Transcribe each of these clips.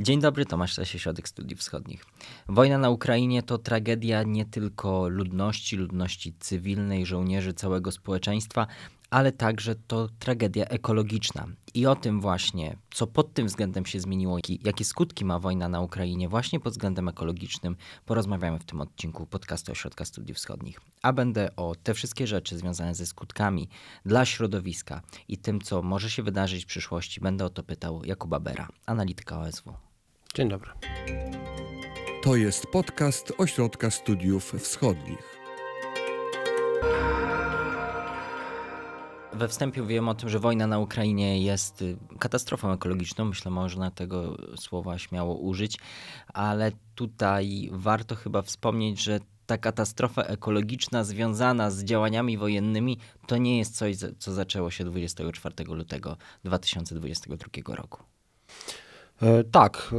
Dzień dobry, Tomasz Stasie, Środek Studiów Wschodnich. Wojna na Ukrainie to tragedia nie tylko ludności, ludności cywilnej, żołnierzy, całego społeczeństwa, ale także to tragedia ekologiczna. I o tym właśnie, co pod tym względem się zmieniło i jakie skutki ma wojna na Ukrainie właśnie pod względem ekologicznym, porozmawiamy w tym odcinku podcastu Ośrodka Studiów Wschodnich. A będę o te wszystkie rzeczy związane ze skutkami dla środowiska i tym, co może się wydarzyć w przyszłości, będę o to pytał Jakuba Bera, analityka OSW. Dzień dobry. To jest podcast Ośrodka Studiów Wschodnich. We wstępie wiem o tym, że wojna na Ukrainie jest y, katastrofą ekologiczną. Myślę, można tego słowa śmiało użyć, ale tutaj warto chyba wspomnieć, że ta katastrofa ekologiczna związana z działaniami wojennymi to nie jest coś, co zaczęło się 24 lutego 2022 roku. E, tak, e,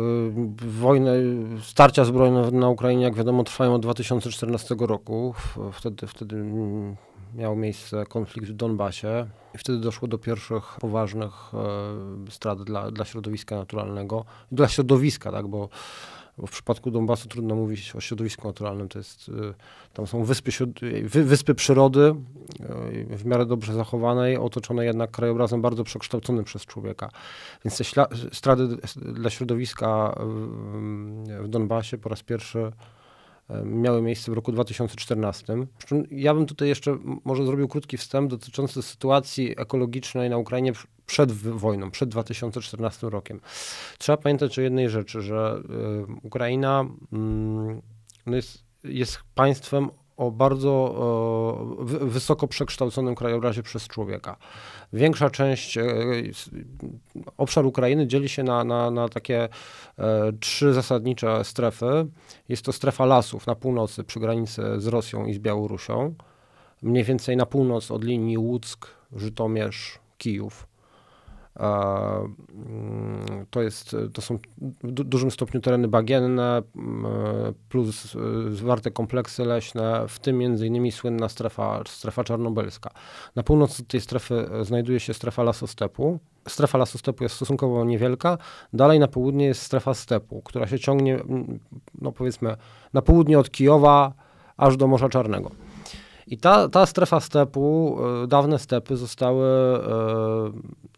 wojny, starcia zbrojne na Ukrainie, jak wiadomo, trwają od 2014 roku. Wtedy, wtedy miał miejsce konflikt w Donbasie i wtedy doszło do pierwszych poważnych e, strat dla, dla środowiska naturalnego, dla środowiska, tak, bo bo w przypadku Donbasu trudno mówić o środowisku naturalnym. To jest, y, tam są wyspy, wyspy przyrody y, w miarę dobrze zachowanej, otoczonej jednak krajobrazem bardzo przekształconym przez człowieka. Więc te śla- straty dla środowiska w Donbasie po raz pierwszy miały miejsce w roku 2014. Ja bym tutaj jeszcze może zrobił krótki wstęp dotyczący sytuacji ekologicznej na Ukrainie przed wojną, przed 2014 rokiem. Trzeba pamiętać o jednej rzeczy, że y, Ukraina mm, no jest, jest państwem o bardzo wysoko przekształconym krajobrazie przez człowieka. Większa część e, obszar Ukrainy dzieli się na, na, na takie e, trzy zasadnicze strefy. Jest to strefa lasów na północy przy granicy z Rosją i z Białorusią, mniej więcej na północ od linii Łódzk, Żytomierz, Kijów. Mm, to, jest, to są w dużym stopniu tereny bagienne mm, plus y, zwarte kompleksy leśne, w tym między innymi słynna strefa, strefa czarnobylska. Na północy tej strefy e, znajduje się strefa lasostepu. Strefa Stepu jest stosunkowo niewielka. Dalej na południe jest strefa stepu, która się ciągnie, mm, no powiedzmy, na południe od Kijowa aż do Morza Czarnego. I ta, ta strefa stepu, e, dawne stepy zostały e,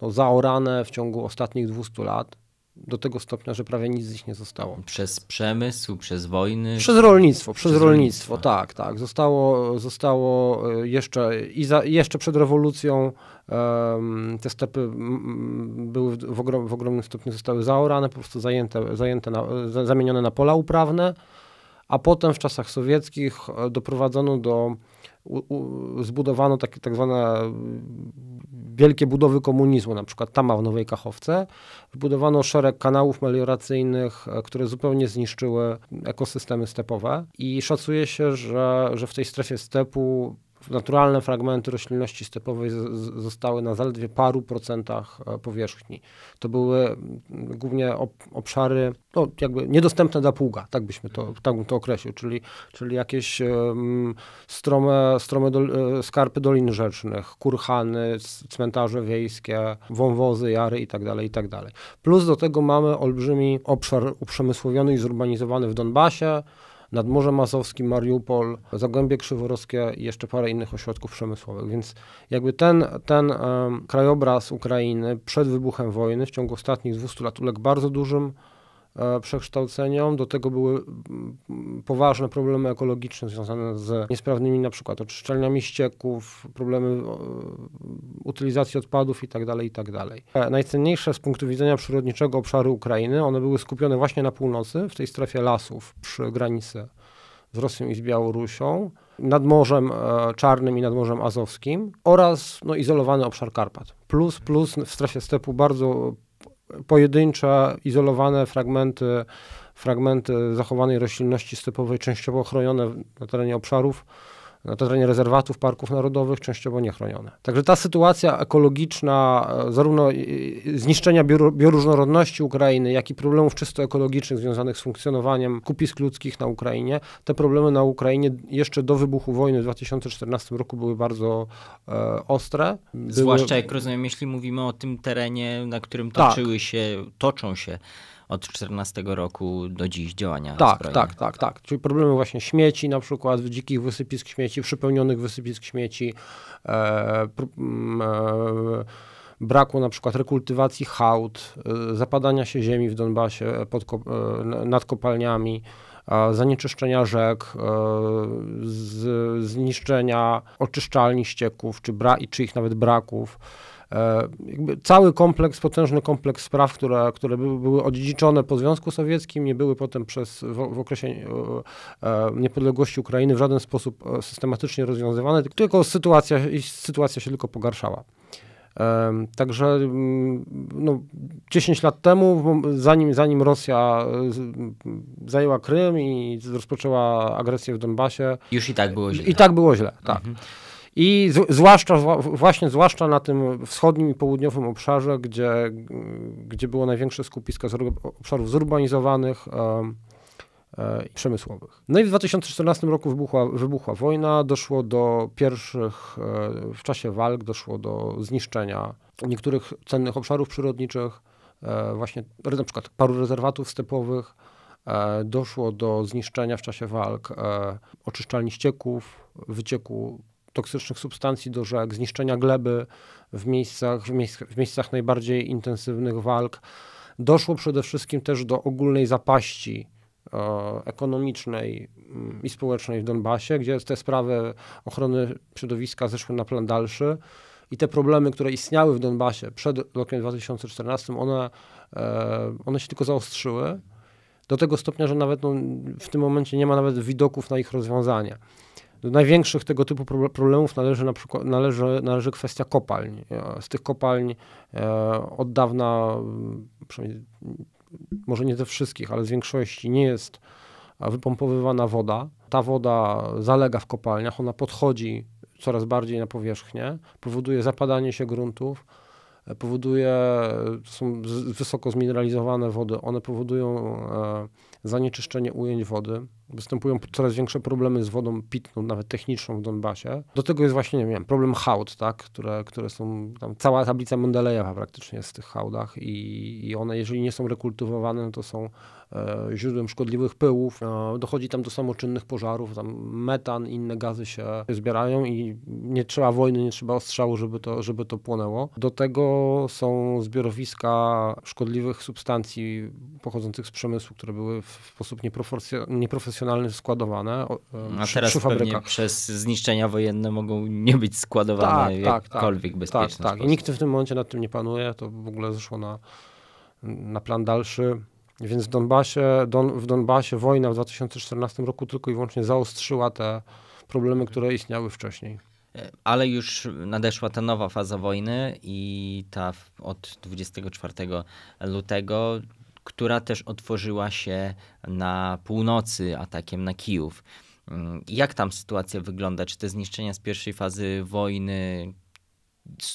no, zaorane w ciągu ostatnich 200 lat do tego stopnia, że prawie nic z nich nie zostało. Przez przemysł, przez wojny? Przez rolnictwo, przez, przez rolnictwo, rolnictwo, tak, tak. Zostało, zostało e, jeszcze, i za, jeszcze przed rewolucją um, te stepy były w, ogrom, w, ogromnym stopniu zostały zaorane, po prostu zajęte, zajęte na, zamienione na pola uprawne, a potem w czasach sowieckich doprowadzono do u, u, zbudowano takie tak zwane mm, wielkie budowy komunizmu, na przykład Tama w Nowej Kachowce. zbudowano szereg kanałów melioracyjnych, e, które zupełnie zniszczyły ekosystemy stepowe i szacuje się, że, że w tej strefie stepu naturalne fragmenty roślinności stepowej zostały na zaledwie paru procentach e, powierzchni. To były mm, głównie obszary no, jakby niedostępne dla pługa, tak byśmy to, tak bym to określił, czyli, czyli jakieś um, strome, strome do, e, skarpy dolin rzecznych, kurhany, cmentarze wiejskie, wąwozy, jary itd., tak itd. Tak Plus do tego mamy olbrzymi obszar uprzemysłowiony i zurbanizowany w Donbasie, nad Morzem Mazowskim, Mariupol, Zagłębie Krzyworowskie i jeszcze parę innych ośrodków przemysłowych. Więc jakby ten, ten krajobraz Ukrainy przed wybuchem wojny w ciągu ostatnich 200 lat uległ bardzo dużym E, przekształceniom. Do tego były mm, poważne problemy ekologiczne związane z niesprawnymi na przykład oczyszczalniami ścieków, problemy e, utylizacji odpadów itd. Tak itd. Tak e, najcenniejsze z punktu widzenia przyrodniczego obszary Ukrainy, one były skupione właśnie na północy, w tej strefie lasów przy granicy z Rosją i z Białorusią, nad Morzem Czarnym i nad Morzem Azowskim oraz no, izolowany obszar Karpat. Plus, plus w strefie stepu bardzo pojedyncze, izolowane fragmenty, fragmenty zachowanej roślinności stypowej, częściowo chronione na terenie obszarów na terenie rezerwatów, parków narodowych, częściowo niechronione. Także ta sytuacja ekologiczna, e, zarówno zniszczenia bioróżnorodności Ukrainy, jak i problemów czysto ekologicznych związanych z funkcjonowaniem kupisk ludzkich na Ukrainie, te problemy na Ukrainie jeszcze do wybuchu wojny w 2014 roku były bardzo e, ostre. Były... Zwłaszcza jak rozumiem, jeśli mówimy o tym terenie, na którym tak. toczyły tak. się, toczą się od 14 roku do dziś działania. Tak, zbrojne. tak, tak, tak. Czyli problemy właśnie śmieci, na przykład dzikich wysypisk śmieci, przepełnionych wysypisk śmieci. E, pr, m, mm, e, braku na przykład rekultywacji hałd, e, zapadania się ziemi w Donbasie pod, e, nad kopalniami, e, zanieczyszczenia rzek, zniszczenia oczyszczalni ścieków, czy, bra, czy ich nawet braków. E, cały kompleks, potężny kompleks spraw, które, które były odziedziczone po Związku Sowieckim, nie były potem przez w, w okresie e, e, niepodległości Ukrainy w żaden sposób systematycznie rozwiązywane, tylko sytuacja, sytuacja się tylko pogarszała. Także mm, no, 10 lat temu, zanim, zanim Rosja zajęła Krym i rozpoczęła agresję w Donbasie. Już i tak było źle. I tak było źle, tak. Mhm. I zwłaszcza, właśnie zwłaszcza na tym wschodnim i południowym obszarze, gdzie, gdzie było największe skupiska obszarów zurbanizowanych e, i przemysłowych. No i w 2014 roku wybuchła, wybuchła wojna, doszło do pierwszych, e, w czasie walk doszło do zniszczenia niektórych cennych obszarów przyrodniczych, e, właśnie na przykład paru rezerwatów stepowych, doszło do zniszczenia w czasie walk oczyszczalni ścieków, wycieku toksycznych substancji do rzek, zniszczenia gleby w miejscach, w, miejsc, w miejscach najbardziej intensywnych walk. Doszło przede wszystkim też do ogólnej zapaści e, ekonomicznej mm, i społecznej w Donbasie, gdzie te sprawy ochrony środowiska zeszły na plan dalszy i te problemy, które istniały w Donbasie przed rokiem 2014, one, e, one się tylko zaostrzyły do tego stopnia, że nawet no, w tym momencie nie ma nawet widoków na ich rozwiązanie. Do największych tego typu problemów należy, na przykład, należy, należy kwestia kopalń. E, z tych kopalń e, od dawna, mm, przynajmniej mm, może nie ze wszystkich, ale z większości nie jest e, wypompowywana woda. Ta woda zalega w kopalniach, ona podchodzi coraz bardziej na powierzchnię, powoduje zapadanie się gruntów, powoduje, są wysoko zmineralizowane wody, one powodują zanieczyszczenie ujęć wody, Występują coraz większe problemy z wodą pitną, nawet techniczną w Donbasie. Do tego jest właśnie, nie wiem, problem hałd, tak? które, które są, tam cała tablica Mendelejewa praktycznie jest w tych hałdach i, i one, jeżeli nie są rekultywowane, to są e, źródłem szkodliwych pyłów. E, dochodzi tam do samoczynnych pożarów, tam metan, inne gazy się zbierają i nie trzeba wojny, nie trzeba ostrzału, żeby to, żeby to płonęło. Do tego są zbiorowiska szkodliwych substancji pochodzących z przemysłu, które były w sposób nieprofesjonalny konwencjonalnie składowane. E, A przy, teraz przy fabrykach. przez zniszczenia wojenne mogą nie być składowane tak, tak jakkolwiek tak, tak, tak. I nikt w tym momencie nad tym nie panuje, to w ogóle zeszło na, na plan dalszy. Więc w Donbasie, Don, w Donbasie wojna w 2014 roku tylko i wyłącznie zaostrzyła te problemy, które istniały wcześniej. E, ale już nadeszła ta nowa faza wojny i ta od 24 lutego która też otworzyła się na północy atakiem na Kijów. Mm, jak tam sytuacja wygląda? Czy te zniszczenia z pierwszej fazy wojny,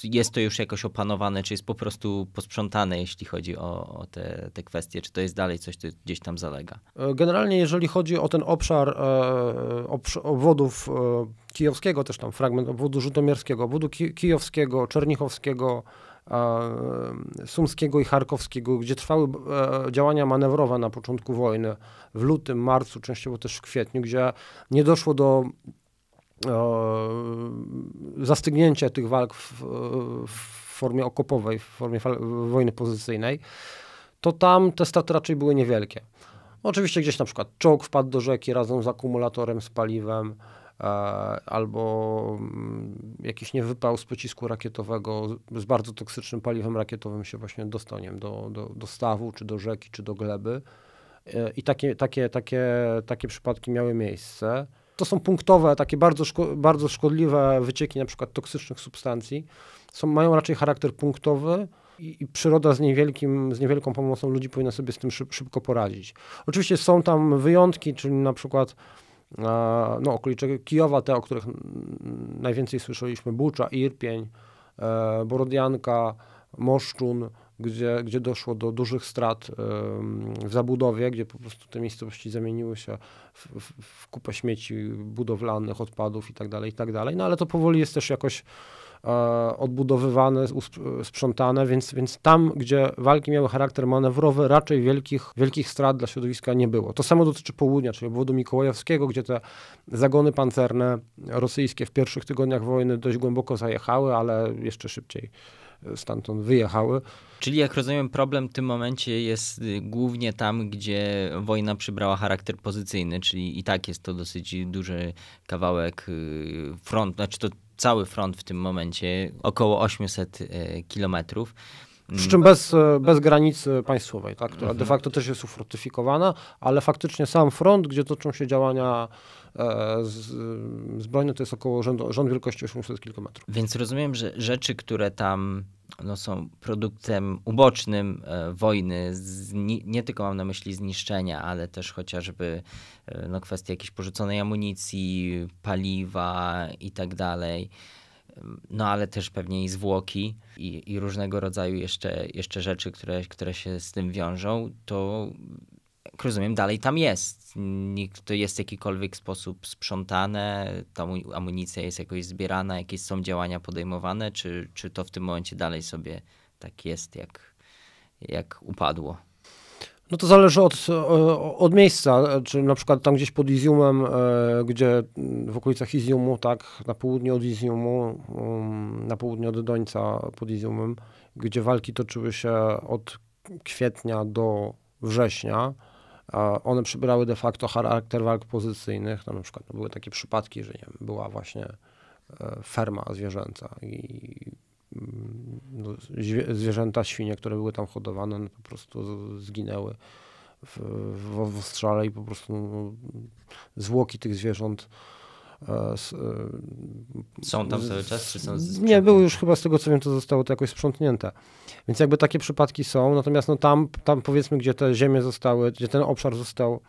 jest to już jakoś opanowane, czy jest po prostu posprzątane, jeśli chodzi o, o te, te, kwestie, czy to jest dalej coś, co gdzieś tam zalega? E, generalnie, jeżeli chodzi o ten obszar e, obwodów e, kijowskiego, też tam fragment obwodu żutomierskiego, obwodu ki kijowskiego, czernichowskiego, sumskiego i charkowskiego, gdzie trwały e, działania manewrowe na początku wojny, w lutym, marcu, częściowo też w kwietniu, gdzie nie doszło do e, zastygnięcia tych walk w, w formie okopowej, w formie wojny pozycyjnej, to tam te straty raczej były niewielkie. Oczywiście gdzieś na przykład czołg wpadł do rzeki razem z akumulatorem, z paliwem, E, albo mm, jakiś niewypał z pocisku rakietowego z bardzo toksycznym paliwem rakietowym się właśnie dostaniem do, do, do stawu, czy do rzeki, czy do gleby. E, I takie, takie, takie, takie przypadki miały miejsce. To są punktowe, takie bardzo, szko bardzo szkodliwe wycieki na przykład toksycznych substancji. Są, mają raczej charakter punktowy, i, i, przyroda z, niewielkim, z niewielką pomocą ludzi powinna sobie z tym szyb, szybko poradzić. Oczywiście są tam wyjątki, czyli na przykład no, okolice Kijowa, te, o których najwięcej słyszeliśmy, Bucza, Irpień, e, Borodianka, Moszczun, gdzie, gdzie doszło do dużych strat e, w zabudowie, gdzie po prostu te miejscowości zamieniły się w, w, w kupę śmieci budowlanych, odpadów itd., tak itd. Tak no ale to powoli jest też jakoś E, odbudowywane, sprzątane, więc, więc tam, gdzie walki miały charakter manewrowy, raczej wielkich, wielkich strat dla środowiska nie było. To samo dotyczy południa, czyli obwodu mikołajowskiego, gdzie te zagony pancerne rosyjskie w pierwszych tygodniach wojny dość głęboko zajechały, ale jeszcze szybciej e, stamtąd wyjechały. Czyli jak rozumiem, problem w tym momencie jest y, głównie tam, gdzie wojna przybrała charakter pozycyjny, czyli i tak jest to dosyć duży kawałek y, frontu, znaczy to cały front w tym momencie, około 800 e, kilometrów. Przy czym bez, e, bez granicy e, państwowej, tak, która de mhm. facto też jest ufortyfikowana, ale faktycznie sam front, gdzie toczą się działania E, z, to jest około rząd, rząd wielkości 800 km. Więc rozumiem, że rzeczy, które tam no, są produktem ubocznym e, wojny, nie tylko mam na myśli zniszczenia, ale też chociażby e, no, kwestie jakiejś porzuconej amunicji, paliwa i tak dalej. No, ale też pewnie i zwłoki i, i różnego rodzaju jeszcze, jeszcze rzeczy, które, które się z tym wiążą, to rozumiem, dalej tam jest. Nikt, to jest w jakikolwiek sposób sprzątane, ta amunicja jest jakoś zbierana, jakieś są działania podejmowane, czy, czy to w tym momencie dalej sobie tak jest, jak, jak upadło? No to zależy od, od miejsca, czy na przykład tam gdzieś pod Iziumem, e, gdzie w okolicach Iziumu, tak, na południe od Iziumu, um, na południe od Dońca pod Iziumem, gdzie walki toczyły się od kwietnia do września, one przybrały de facto charakter walk pozycyjnych. na przykład no, były takie przypadki, że nie wiem, była właśnie e, ferma zwierzęca i mm, no, zwierzęta, świnie, które były tam hodowane, no, po prostu zginęły w, w, w ostrzale i po prostu no, zwłoki tych zwierząt E, e, są tam cały czas, czy są Nie, były już chyba z tego co wiem, to zostało to jakoś sprzątnięte. Więc jakby takie przypadki są, natomiast no tam, tam powiedzmy, gdzie te ziemie zostały, gdzie ten obszar został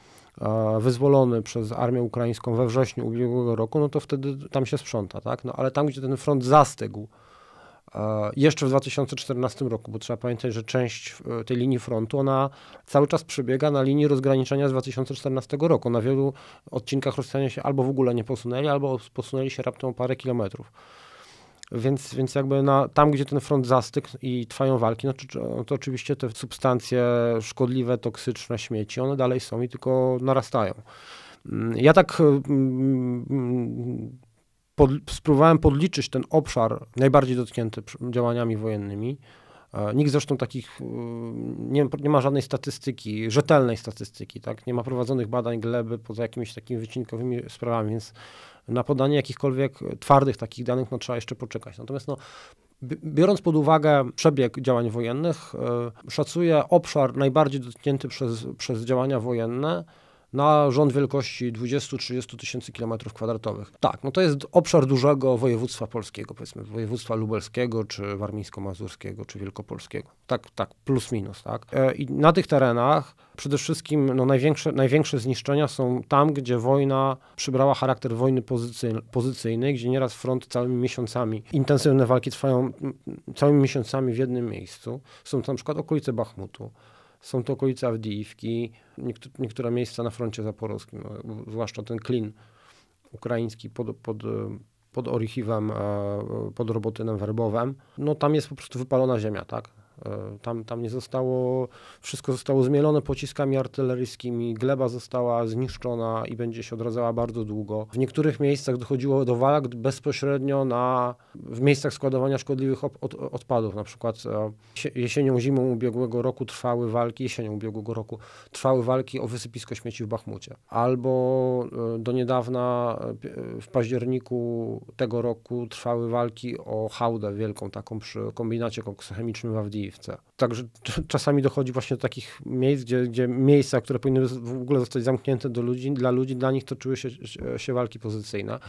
e, wyzwolony przez armię ukraińską we wrześniu ubiegłego roku, no to wtedy tam się sprząta, tak? No ale tam, gdzie ten front zastygł, jeszcze w 2014 roku, bo trzeba pamiętać, że część e, tej linii frontu, ona cały czas przebiega na linii rozgraniczenia z 2014 roku. Na wielu odcinkach Rosjanie się albo w ogóle nie posunęli, albo posunęli się raptem o parę kilometrów. Więc, więc jakby na, tam, gdzie ten front zastygł i trwają walki, no to, no to oczywiście te substancje szkodliwe, toksyczne, śmieci, one dalej są i tylko narastają. Mm, ja tak e, pod, spróbowałem podliczyć ten obszar najbardziej dotknięty działaniami wojennymi. E, nikt zresztą takich, e, nie, nie, ma żadnej statystyki, rzetelnej statystyki, tak? Nie ma prowadzonych badań gleby poza jakimiś takimi wycinkowymi sprawami, więc na podanie jakichkolwiek twardych takich danych no, trzeba jeszcze poczekać. Natomiast no, biorąc pod uwagę przebieg działań wojennych, e, szacuję obszar najbardziej dotknięty przez, przez działania wojenne na rząd wielkości 20-30 tysięcy kilometrów kwadratowych. Tak, no to jest obszar dużego województwa polskiego, powiedzmy, województwa lubelskiego, czy warmińsko-mazurskiego, czy wielkopolskiego. Tak, tak, plus minus, tak. E, I na tych terenach przede wszystkim no, największe, największe zniszczenia są tam, gdzie wojna przybrała charakter wojny pozycyjnej, gdzie nieraz front całymi miesiącami, intensywne walki trwają całymi miesiącami w jednym miejscu. Są to na przykład okolice Bachmutu, są to okolice Awdijiwki, niektó niektóre miejsca na froncie zaporowskim, zwłaszcza ten klin ukraiński pod, pod, pod Orichiwem, pod Robotynem Werbowem. No tam jest po prostu wypalona ziemia, tak? E, tam, tam nie zostało, wszystko zostało zmielone pociskami artyleryjskimi, gleba została zniszczona i będzie się odradzała bardzo długo. W niektórych miejscach dochodziło do walk bezpośrednio na, w miejscach składowania szkodliwych od, od, odpadów. Na przykład e, jesienią, zimą ubiegłego roku trwały walki, jesienią ubiegłego roku trwały walki o wysypisko śmieci w Bachmucie. Albo e, do niedawna w październiku tego roku trwały walki o hałdę wielką taką przy kombinacie koksochemicznym w Avdii. Także czasami dochodzi właśnie do takich miejsc, gdzie, gdzie miejsca, które powinny w ogóle zostać zamknięte do ludzi, dla ludzi, dla nich toczyły się, się walki pozycyjne.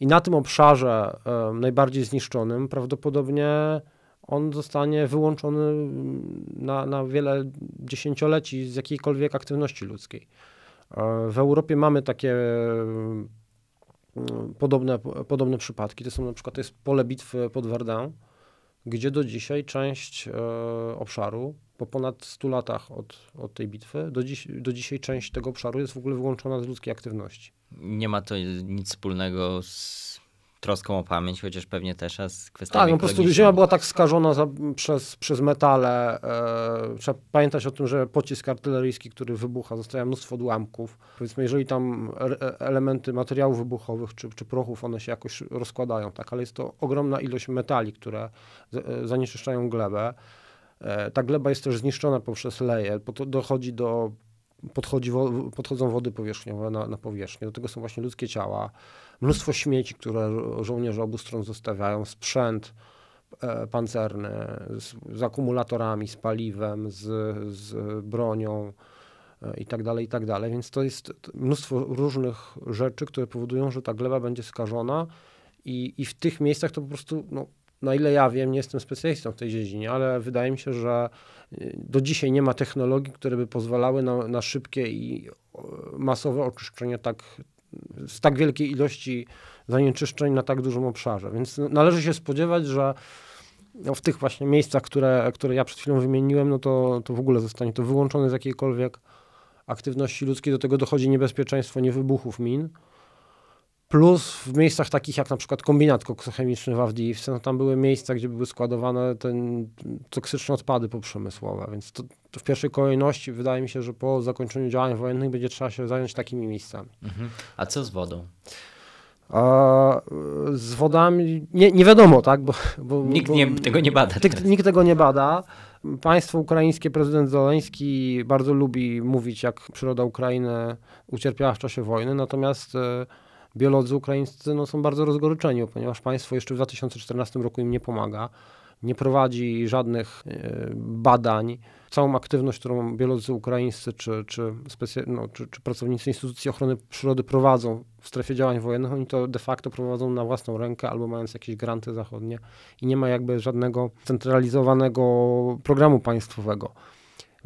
I na tym obszarze um, najbardziej zniszczonym prawdopodobnie on zostanie wyłączony mm, na, na wiele dziesięcioleci z jakiejkolwiek aktywności ludzkiej. E, w Europie mamy takie mm, podobne, podobne przypadki. To są na przykład to jest pole bitwy pod Verdun, gdzie do dzisiaj część e, obszaru po ponad 100 latach od, od tej bitwy, do, dziś, do dzisiaj część tego obszaru jest w ogóle wyłączona z ludzkiej aktywności. Nie ma to nic wspólnego z troską o pamięć, chociaż pewnie też z kwestią. Tak, no po prostu ziemia była tak skażona za, przez, przez metale. E, trzeba pamiętać o tym, że pocisk artyleryjski, który wybucha, zostawia mnóstwo odłamków. Powiedzmy, jeżeli tam e, elementy materiałów wybuchowych czy, czy prochów, one się jakoś rozkładają, tak, ale jest to ogromna ilość metali, które e, zanieczyszczają glebę. E, ta gleba jest też zniszczona poprzez leje, dochodzi do podchodzi, podchodzą wody powierzchniowe na, na powierzchnię. Do tego są właśnie ludzkie ciała mnóstwo śmieci, które żołnierze obu stron zostawiają, sprzęt e, pancerny z, z akumulatorami, z paliwem, z, z bronią e, i tak dalej, i tak dalej. Więc to jest mnóstwo różnych rzeczy, które powodują, że ta gleba będzie skażona i, i w tych miejscach to po prostu, no, na ile ja wiem, nie jestem specjalistą w tej dziedzinie, ale wydaje mi się, że e, do dzisiaj nie ma technologii, które by pozwalały na, na szybkie i masowe oczyszczenie tak, z tak wielkiej ilości zanieczyszczeń na tak dużym obszarze. Więc należy się spodziewać, że no, w tych właśnie miejscach, które, które ja przed chwilą wymieniłem, no to, to w ogóle zostanie to wyłączone z jakiejkolwiek aktywności ludzkiej. Do tego dochodzi niebezpieczeństwo niewybuchów min. Plus w miejscach takich jak na przykład kombinat koksochemiczny w Awdijiwce, no tam były miejsca, gdzie były składowane toksyczne odpady poprzemysłowe, więc to, to w pierwszej kolejności wydaje mi się, że po zakończeniu działań wojennych będzie trzeba się zająć takimi miejscami. Mhm. A co z wodą? A z wodami nie, nie wiadomo, tak? Bo, bo nikt nie, tego nie bada. nikt tego nie bada. Państwo ukraińskie, prezydent Zoleński bardzo lubi mówić, jak przyroda Ukrainy ucierpiała w czasie wojny, natomiast e, biolodzy ukraińscy no, są bardzo rozgoryczeni, ponieważ państwo jeszcze w 2014 roku im nie pomaga nie prowadzi żadnych e, badań. Całą aktywność, którą biolodzy ukraińscy czy, czy, no, czy, czy pracownicy Instytucji Ochrony Przyrody prowadzą w strefie działań wojennych, oni to de facto prowadzą na własną rękę albo mając jakieś granty zachodnie i nie ma jakby żadnego centralizowanego programu państwowego.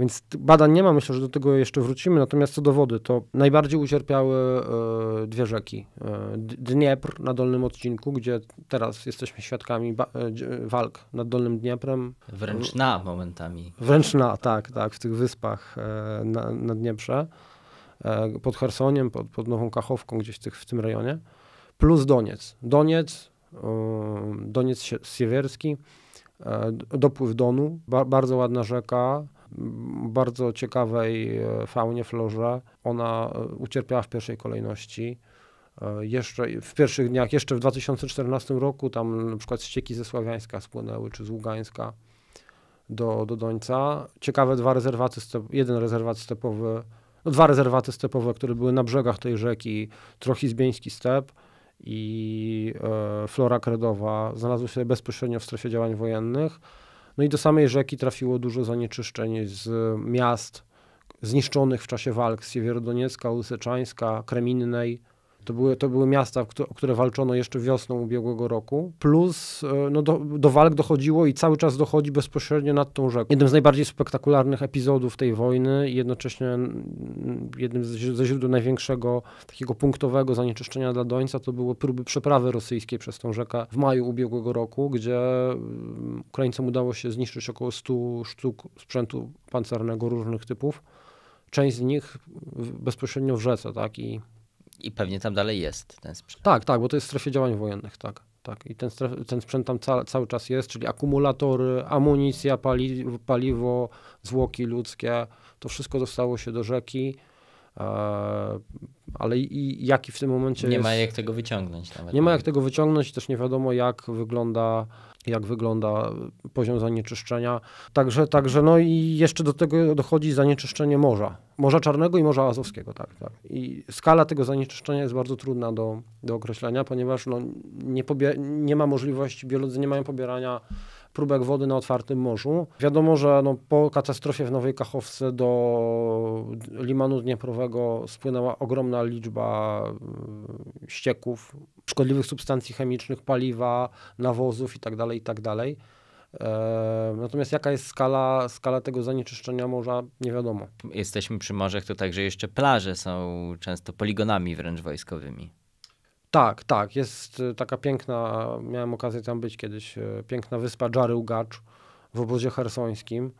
Więc badań nie ma, myślę, że do tego jeszcze wrócimy. Natomiast co do wody, to najbardziej ucierpiały e, dwie rzeki. E, Dniepr na dolnym odcinku, gdzie teraz jesteśmy świadkami e, walk nad dolnym Dnieprem. Wręcz na momentami. Wręcz na, tak, tak, w tych wyspach na, na Dnieprze. Pod Chersoniem, pod, pod Nową Kachowką, gdzieś tych, w tym rejonie, plus Doniec. Doniec, Doniec Siewierski, dopływ Donu, ba bardzo ładna rzeka, bardzo ciekawej e, faunie, florze. Ona e, ucierpiała w pierwszej kolejności. E, jeszcze w pierwszych dniach, jeszcze w 2014 roku, tam na przykład ścieki ze Sławiańska spłynęły, czy z Ługańska do, do Dońca. Ciekawe dwa rezerwaty, step, jeden rezerwat stepowy, no dwa rezerwaty stepowe, które były na brzegach tej rzeki, Trochizbieński Step i e, Flora Kredowa, znalazły się bezpośrednio w strefie działań wojennych. No i do samej rzeki trafiło dużo zanieczyszczeń z miast zniszczonych w czasie walk z Siewierodoniecka, Łysyczańska, Kreminnej, to były, to były miasta, o które walczono jeszcze wiosną ubiegłego roku. Plus e, no, do, do walk dochodziło i cały czas dochodzi bezpośrednio nad tą rzeką. Jednym z najbardziej spektakularnych epizodów tej wojny i jednocześnie jednym ze źródeł największego takiego punktowego zanieczyszczenia dla Dońca to były próby przeprawy rosyjskiej przez tą rzekę w maju ubiegłego roku, gdzie mm, Ukraińcom udało się zniszczyć około 100 sztuk sprzętu pancernego różnych typów. Część z nich bezpośrednio w rzece, tak, i i pewnie tam dalej jest ten sprzęt. Tak, tak, bo to jest w strefie działań wojennych, tak. Tak, i ten, ten sprzęt tam ca cały czas jest, czyli akumulatory, amunicja, pali paliwo, zwłoki ludzkie, to wszystko dostało się do rzeki. E ale i, i jaki w tym momencie. Nie jest... ma jak tego wyciągnąć nawet. Nie ma jak tego wyciągnąć, też nie wiadomo, jak wygląda jak wygląda poziom zanieczyszczenia. Także, także no i jeszcze do tego dochodzi zanieczyszczenie morza. Morza Czarnego i Morza Azowskiego, tak, tak. I skala tego zanieczyszczenia jest bardzo trudna do, do określenia, ponieważ no, nie, nie ma możliwości, biolodzy nie mają pobierania próbek wody na otwartym morzu. Wiadomo, że no, po katastrofie w Nowej Kachowce do limanu dnieprowego spłynęła ogromna liczba mm, ścieków, szkodliwych substancji chemicznych, paliwa, nawozów itd. Tak itd. Tak ehm, natomiast jaka jest skala, skala tego zanieczyszczenia morza, nie wiadomo. Jesteśmy przy morzach, to także jeszcze plaże są często poligonami wręcz wojskowymi. Tak, tak. Jest y, taka piękna, miałem okazję tam być kiedyś, y, piękna wyspa Dżaryugacz w obozie hersońskim.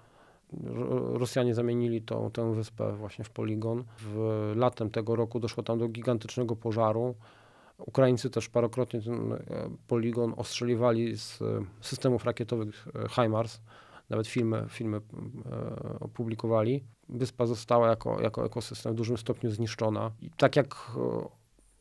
Rosjanie zamienili tą, tę wyspę właśnie w poligon. W, latem tego roku doszło tam do gigantycznego pożaru. Ukraińcy też parokrotnie ten y, poligon ostrzeliwali z systemów rakietowych HIMARS. Nawet filmy, filmy opublikowali. Wyspa została jako, jako ekosystem w dużym stopniu zniszczona. I tak jak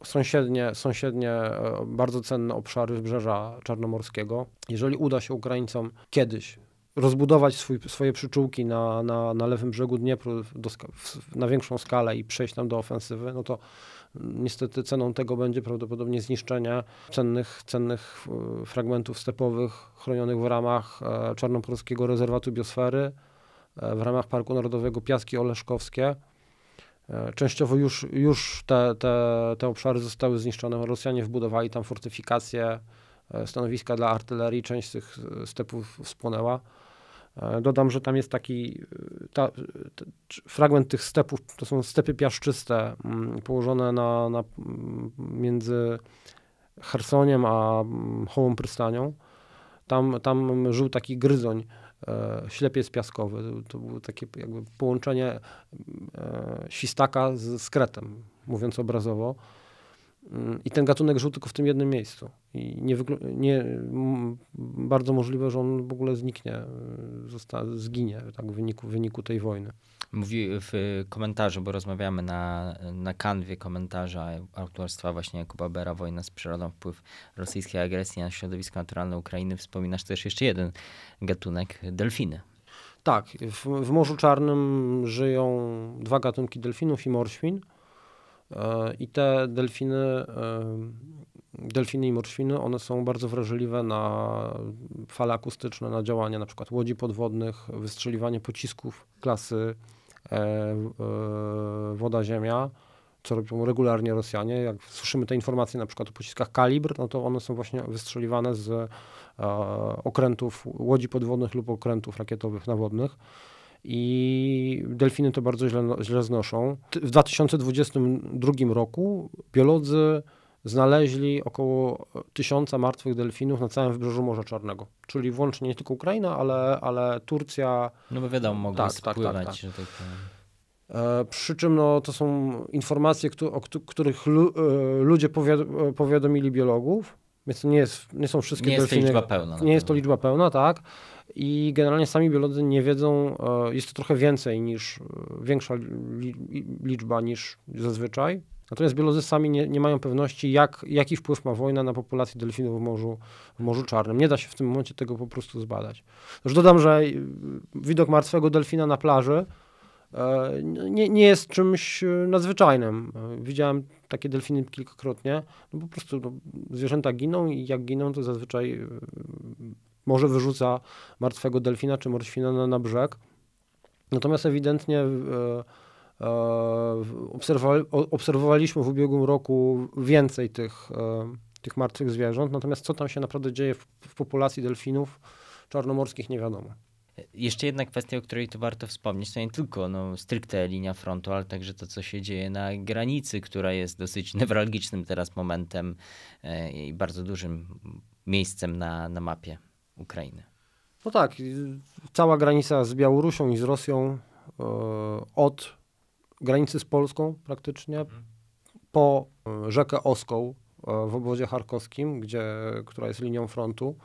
sąsiednie, sąsiednie e, bardzo cenne obszary wybrzeża czarnomorskiego. Jeżeli uda się Ukraińcom kiedyś rozbudować swój, swoje przyczółki na, na, na lewym brzegu Dniepru do, na większą skalę i przejść tam do ofensywy, no to mm, niestety ceną tego będzie prawdopodobnie zniszczenie cennych, cennych e, fragmentów stepowych chronionych w ramach e, Czarnopolskiego Rezerwatu Biosfery, w ramach Parku Narodowego Piaski Oleszkowskie. E, częściowo już, już te, te, te obszary zostały zniszczone. Rosjanie wbudowali tam fortyfikacje, e, stanowiska dla artylerii, część z tych e, stepów spłonęła. Dodam, że tam jest taki ta, fragment tych stepów, to są stepy piaszczyste mm, położone na, na mm, między Chersoniem a mm, Hołą Prystanią. Tam, tam żył taki gryzoń, E, ślepiec piaskowy. To było takie jakby połączenie świstaka e, z skretem, mówiąc obrazowo. I ten gatunek żył tylko w tym jednym miejscu. I nie, nie bardzo możliwe, że on w ogóle zniknie, zosta, zginie tak, w, wyniku, w wyniku tej wojny. Mówi w komentarzu, bo rozmawiamy na, na kanwie komentarza autorstwa właśnie Jakuba Bera, Wojna z przyrodą, wpływ rosyjskiej agresji na środowisko naturalne Ukrainy. Wspominasz też jeszcze jeden gatunek, delfiny. Tak, w, w Morzu Czarnym żyją dwa gatunki delfinów i morświn. E, I te delfiny, e, delfiny i morszwiny, one są bardzo wrażliwe na fale akustyczne, na działanie na przykład łodzi podwodnych, wystrzeliwanie pocisków klasy e, woda-ziemia, co robią regularnie Rosjanie. Jak słyszymy te informacje na przykład o pociskach kalibr, no to one są właśnie wystrzeliwane z okrętów łodzi podwodnych lub okrętów rakietowych nawodnych i delfiny to bardzo źle, no, źle znoszą. W 2022 roku biolodzy znaleźli około tysiąca martwych delfinów na całym wybrzeżu Morza Czarnego. Czyli włącznie nie tylko Ukraina, ale, ale Turcja. No bo wiadomo, mogą tak, tak, tak spływać, tak, tak, tak. tak. przy czym no, to są informacje, o których e, ludzie e, powiadomili biologów, więc nie, jest, nie są wszystkie delfiny. Nie jest to liczba pełna. Nie jest to liczba pełna, tak. I generalnie sami biolodzy nie wiedzą, e, jest to trochę więcej niż, e, większa liczba niż zazwyczaj. Natomiast biolodzy sami nie, nie mają pewności, jak, jaki wpływ ma wojna na populację delfinów w Morzu, w Morzu Czarnym. Nie da się w tym momencie tego po prostu zbadać. Już dodam, że e, widok martwego delfina na plaży E, no, nie, nie jest czymś e, nadzwyczajnym. E, widziałem takie delfiny kilkakrotnie. No po prostu no, zwierzęta giną i jak giną, to zazwyczaj może wyrzuca martwego delfina czy morświna na, na brzeg. Natomiast ewidentnie obserwowaliśmy w ubiegłym roku więcej tych, tych martwych zwierząt. Natomiast co tam się naprawdę dzieje w, w populacji delfinów czarnomorskich, nie wiadomo. Jeszcze jedna kwestia, o której tu warto wspomnieć, to nie tylko no, stricte linia frontu, ale także to, co się dzieje na granicy, która jest dosyć newralgicznym teraz momentem e, i bardzo dużym miejscem na, na mapie Ukrainy. No tak, cała granica z Białorusią i z Rosją e, od granicy z Polską praktycznie mhm. po e, rzekę Oską w obwodzie charkowskim, gdzie, która jest linią frontu,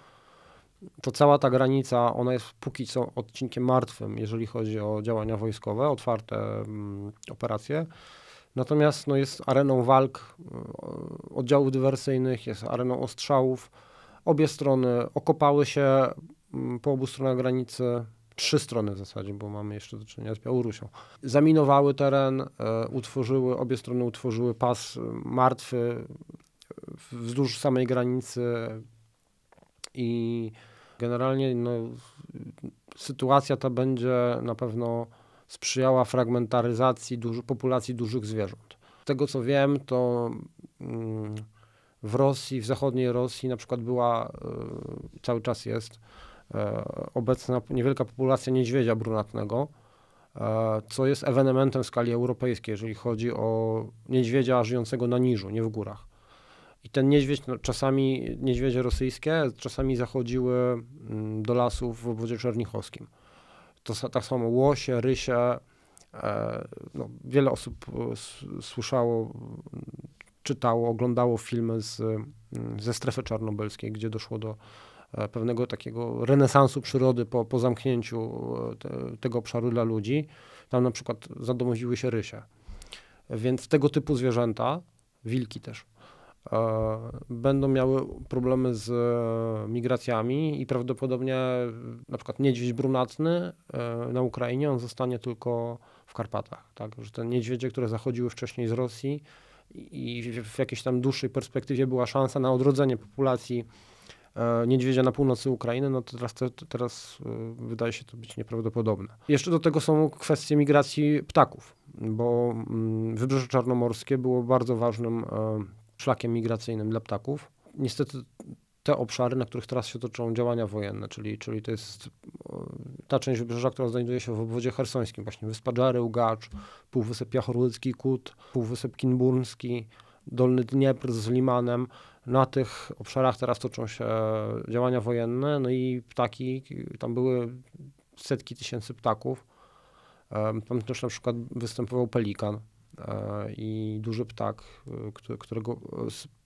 to cała ta granica, ona jest póki co odcinkiem martwym, jeżeli chodzi o działania wojskowe, otwarte mm, operacje. Natomiast no, jest areną walk y, oddziałów dywersyjnych, jest areną ostrzałów. Obie strony okopały się mm, po obu stronach granicy, trzy strony w zasadzie, bo mamy jeszcze do czynienia z Białorusią. Zaminowały teren, y, utworzyły, obie strony utworzyły pas y, martwy wzdłuż samej granicy i generalnie no, sytuacja ta będzie na pewno sprzyjała fragmentaryzacji duży, populacji dużych zwierząt. Z tego co wiem, to mm, w Rosji, w zachodniej Rosji na przykład była, e, cały czas jest e, obecna niewielka populacja niedźwiedzia brunatnego, e, co jest ewenementem w skali europejskiej, jeżeli chodzi o niedźwiedzia żyjącego na niżu, nie w górach. I ten niedźwiedź, no, czasami niedźwiedzie rosyjskie, czasami zachodziły mm, do lasów w obwodzie czernichowskim. To tak samo łosie, rysie. E, no, wiele osób e, słyszało, mm, czytało, oglądało filmy z, mm, ze strefy czarnobelskiej gdzie doszło do e, pewnego takiego renesansu przyrody po, po zamknięciu te, tego obszaru dla ludzi. Tam na przykład zadomowiły się rysie. Więc tego typu zwierzęta, wilki też, E, będą miały problemy z e, migracjami i prawdopodobnie e, na przykład niedźwiedź brunatny na Ukrainie, on zostanie tylko w Karpatach. Tak? Że te niedźwiedzie, które zachodziły wcześniej z Rosji i w jakiejś tam dłuższej perspektywie była szansa na odrodzenie populacji niedźwiedzia na północy Ukrainy, no to teraz, to, teraz wydaje się to być nieprawdopodobne. Jeszcze do tego są kwestie migracji ptaków, bo mm, Wybrzeże Czarnomorskie było bardzo ważnym szlakiem migracyjnym dla ptaków. Niestety te obszary, na których teraz się toczą działania wojenne, czyli, czyli to jest e, ta część wybrzeża, która znajduje się w obwodzie hersońskim, właśnie Wyspa Dżary, Ugacz, Półwysep Jachorłycki, Kut, Półwysep Kinburski, Dolny Dniepr z Limanem. Na tych obszarach teraz toczą się działania wojenne, no i ptaki, tam były setki tysięcy ptaków. E, tam też na przykład występował pelikan, E, i duży ptak, e, którego e,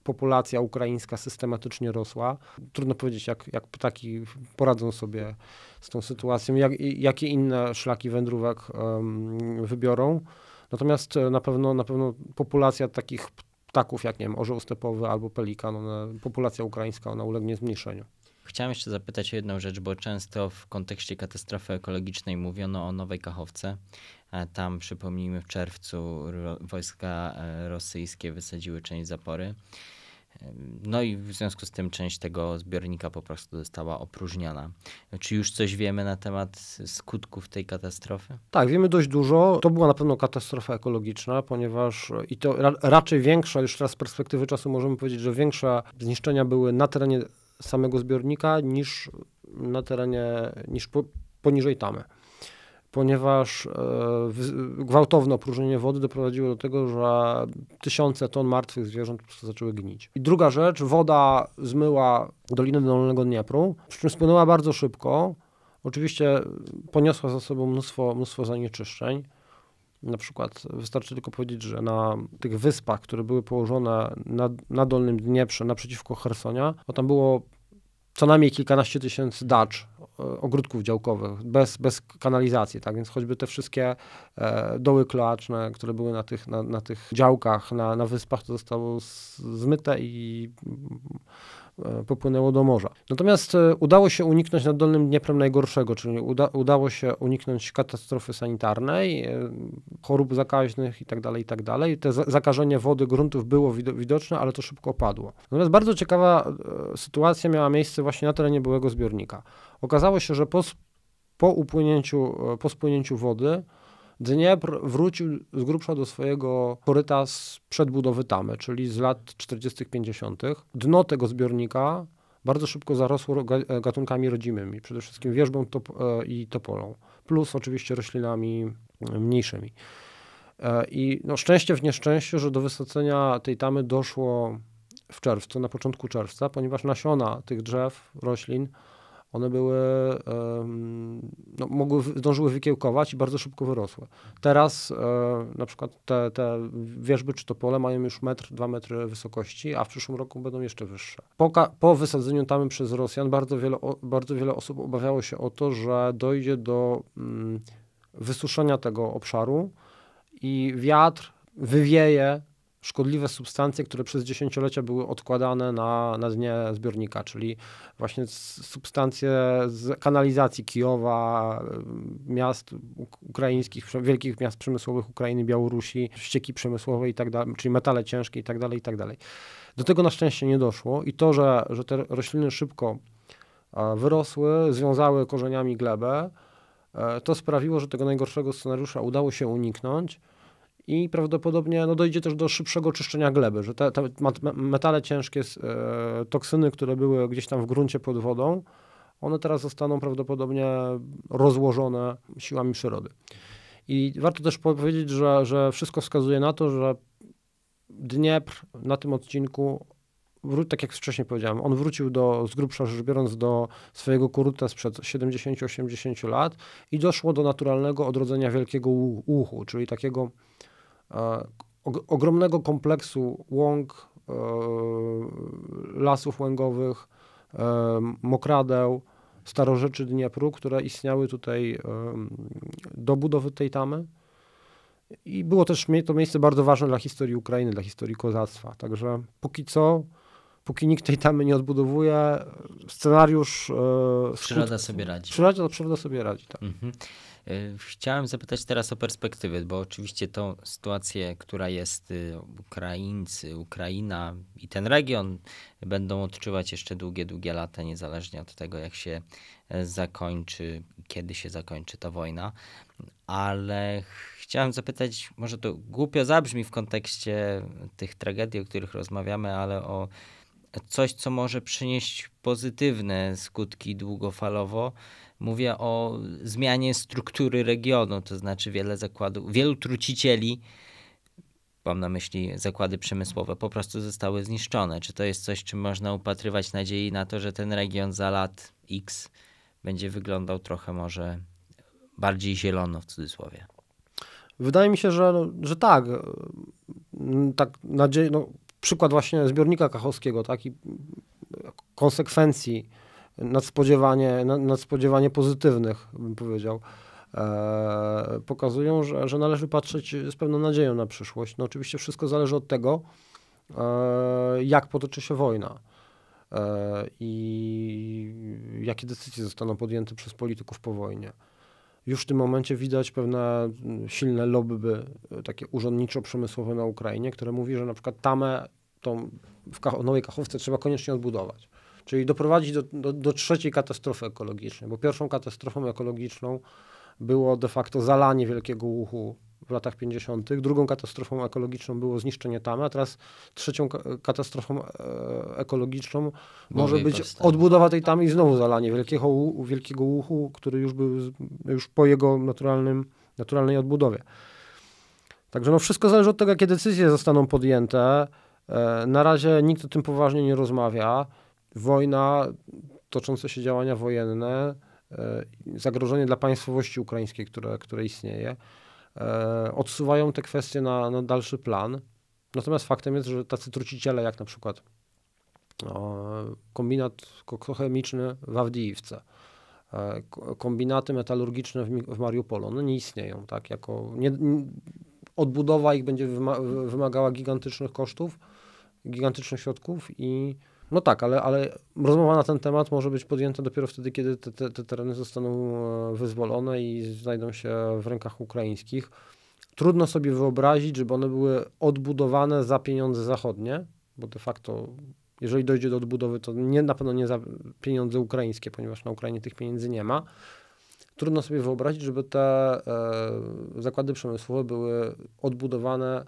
populacja ukraińska systematycznie rosła. Trudno powiedzieć, jak, jak ptaki poradzą sobie z tą sytuacją, jak, jakie inne szlaki wędrówek wybiorą. Natomiast na pewno, na pewno populacja takich ptaków jak, nie wiem, orzeł stepowy albo pelikan, one, populacja ukraińska, ona ulegnie zmniejszeniu. Chciałem jeszcze zapytać o jedną rzecz, bo często w kontekście katastrofy ekologicznej mówiono o Nowej Kachowce, tam, przypomnijmy, w czerwcu wojska e, rosyjskie wysadziły część zapory. No i w związku z tym część tego zbiornika po prostu została opróżniana. Czy już coś wiemy na temat skutków tej katastrofy? Tak, wiemy dość dużo. To była na pewno katastrofa ekologiczna, ponieważ i to ra raczej większa, już teraz z perspektywy czasu możemy powiedzieć, że większe zniszczenia były na terenie samego zbiornika niż na terenie, niż po, poniżej tamy ponieważ e, gwałtowne opróżnienie wody doprowadziło do tego, że tysiące ton martwych zwierząt zaczęły gnić. I druga rzecz, woda zmyła Dolinę Dolnego Dniepru, przy czym spłynęła bardzo szybko. Oczywiście poniosła za sobą mnóstwo, mnóstwo zanieczyszczeń. Na przykład wystarczy tylko powiedzieć, że na tych wyspach, które były położone na, na Dolnym Dnieprze, naprzeciwko Hersonia, bo tam było co najmniej kilkanaście tysięcy dacz E, ogródków działkowych, bez, bez kanalizacji, tak? Więc choćby te wszystkie e, doły kloaczne, które były na tych, na, na tych działkach, na, na wyspach, to zostało zmyte i e, popłynęło do morza. Natomiast udało się uniknąć nad Dolnym Dnieprem najgorszego, czyli uda, udało się uniknąć katastrofy sanitarnej, chorób zakaźnych tak itd. Tak te zakażenie wody gruntów było widoczne, ale to szybko opadło. Natomiast bardzo ciekawa sytuacja miała miejsce właśnie na terenie byłego zbiornika. Okazało się, że po, po, upłynięciu, e, po spłynięciu wody Dniepr wrócił z grubsza do swojego koryta z budowy tamy, czyli z lat 40-50. Dno tego zbiornika bardzo szybko zarosło e, gatunkami rodzimymi, przede wszystkim wierzbą top e, i topolą, plus oczywiście roślinami mm, mniejszymi. I no, szczęście w nieszczęściu, że do wysocenia tej tamy doszło w czerwcu, na początku czerwca, ponieważ nasiona tych drzew, roślin one były, no, mogły, zdążyły wykiełkować i bardzo szybko wyrosły. Teraz e, na przykład te, te wierzby czy topole mają już metr, dwa metry wysokości, a w przyszłym roku będą jeszcze wyższe. Po, po wysadzeniu tamy przez Rosjan bardzo wiele, bardzo wiele osób obawiało się o to, że dojdzie do mm, wysuszenia tego obszaru i wiatr wywieje szkodliwe substancje, które przez dziesięciolecia były odkładane na, na dnie zbiornika, czyli właśnie substancje z kanalizacji Kijowa, y, miast ukraińskich, wielkich miast przemysłowych Ukrainy, Białorusi, ścieki przemysłowe i tak dalej, czyli metale ciężkie i tak dalej, i tak dalej. Do tego na szczęście nie doszło i to, że, że te rośliny szybko wyrosły, związały korzeniami glebę, e, to sprawiło, że tego najgorszego scenariusza udało się uniknąć i prawdopodobnie no, dojdzie też do szybszego czyszczenia gleby, że te, te metale ciężkie, e, toksyny, które były gdzieś tam w gruncie pod wodą, one teraz zostaną prawdopodobnie rozłożone siłami przyrody. I warto też powiedzieć, że, że wszystko wskazuje na to, że Dniepr na tym odcinku, tak jak wcześniej powiedziałem, on wrócił do, z grubsza rzecz biorąc, do swojego kurta sprzed 70-80 lat i doszło do naturalnego odrodzenia wielkiego łuchu, czyli takiego E, ogromnego kompleksu łąk, e, lasów łęgowych, e, mokradeł, starorzeczy Dniepru, które istniały tutaj do budowy tej tamy. I było też to miejsce bardzo ważne dla historii Ukrainy, dla historii kozactwa. Także póki co, póki nikt tej tamy nie odbudowuje, scenariusz... Przyroda skut... sobie radzi. Przyroda, przyroda sobie radzi, tak. Mhm. E, chciałem zapytać teraz o perspektywy, bo oczywiście tą sytuację, która jest y, Ukraińcy, Ukraina i ten region będą odczuwać jeszcze długie, długie lata, niezależnie od tego, jak się e, zakończy, kiedy się zakończy ta wojna. Ale chciałem zapytać, może to głupio zabrzmi w kontekście tych tragedii, o których rozmawiamy, ale o e, coś, co może przynieść pozytywne skutki długofalowo Mówię o zmianie struktury regionu, to znaczy wiele zakładów, wielu trucicieli, mam na myśli zakłady przemysłowe, po prostu zostały zniszczone. Czy to jest coś, czym można upatrywać nadziei na to, że ten region za lat X będzie wyglądał trochę może bardziej zielono w cudzysłowie? Wydaje mi się, że, no, że tak. Tak, nadzieję, no, przykład właśnie zbiornika kachowskiego, tak, i konsekwencji nadspodziewanie, nadspodziewanie pozytywnych, bym powiedział. E, pokazują, że, że należy patrzeć z pewną nadzieją na przyszłość. No oczywiście wszystko zależy od tego, e, jak potoczy się wojna e, i jakie decyzje zostaną podjęte przez polityków po wojnie. Już w tym momencie widać pewne silne lobby e, takie urzędniczo-przemysłowe na Ukrainie, które mówi, że na przykład tamę tą w Kach- Nowej kachowce trzeba koniecznie odbudować czyli doprowadzić do, do, do trzeciej katastrofy ekologicznej, bo pierwszą katastrofą ekologiczną było de facto zalanie Wielkiego Łuchu w latach 50. Drugą katastrofą ekologiczną było zniszczenie tamy, a teraz trzecią katastrofą e, ekologiczną może, może być odbudowa tej tamy i znowu zalanie Wielkiego, Wielkiego Łuchu, który już był już po jego naturalnym, naturalnej odbudowie. Także no wszystko zależy od tego, jakie decyzje zostaną podjęte. E, na razie nikt o tym poważnie nie rozmawia wojna, toczące się działania wojenne, e, zagrożenie dla państwowości ukraińskiej, które, które istnieje, e, odsuwają te kwestie na, na dalszy plan. Natomiast faktem jest, że tacy truciciele, jak na przykład kombinat kokochemiczny w Awdijiwce, e, kombinaty metalurgiczne w Mariupolu, one nie istnieją, tak, jako nie, odbudowa ich będzie wymagała gigantycznych kosztów, gigantycznych środków i no tak, ale, ale rozmowa na ten temat może być podjęta dopiero wtedy, kiedy te, te, te tereny zostaną e, wyzwolone i znajdą się w rękach ukraińskich. Trudno sobie wyobrazić, żeby one były odbudowane za pieniądze zachodnie, bo de facto, jeżeli dojdzie do odbudowy, to nie, na pewno nie za pieniądze ukraińskie, ponieważ na Ukrainie tych pieniędzy nie ma. Trudno sobie wyobrazić, żeby te e, zakłady przemysłowe były odbudowane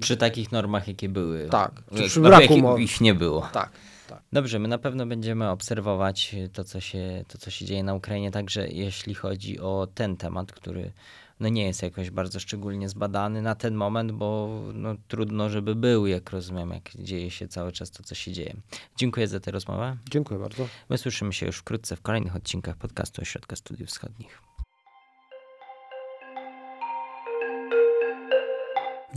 przy takich normach, jakie były. Tak, czy przy braku jakich ich nie było. Tak. Tak. Dobrze, my na pewno będziemy obserwować to co, się, to, co się dzieje na Ukrainie, także jeśli chodzi o ten temat, który no nie jest jakoś bardzo szczególnie zbadany na ten moment, bo no, trudno, żeby był, jak rozumiem, jak dzieje się cały czas to, co się dzieje. Dziękuję za tę rozmowę. Dziękuję bardzo. My słyszymy się już wkrótce w kolejnych odcinkach podcastu Ośrodka Studiów Wschodnich.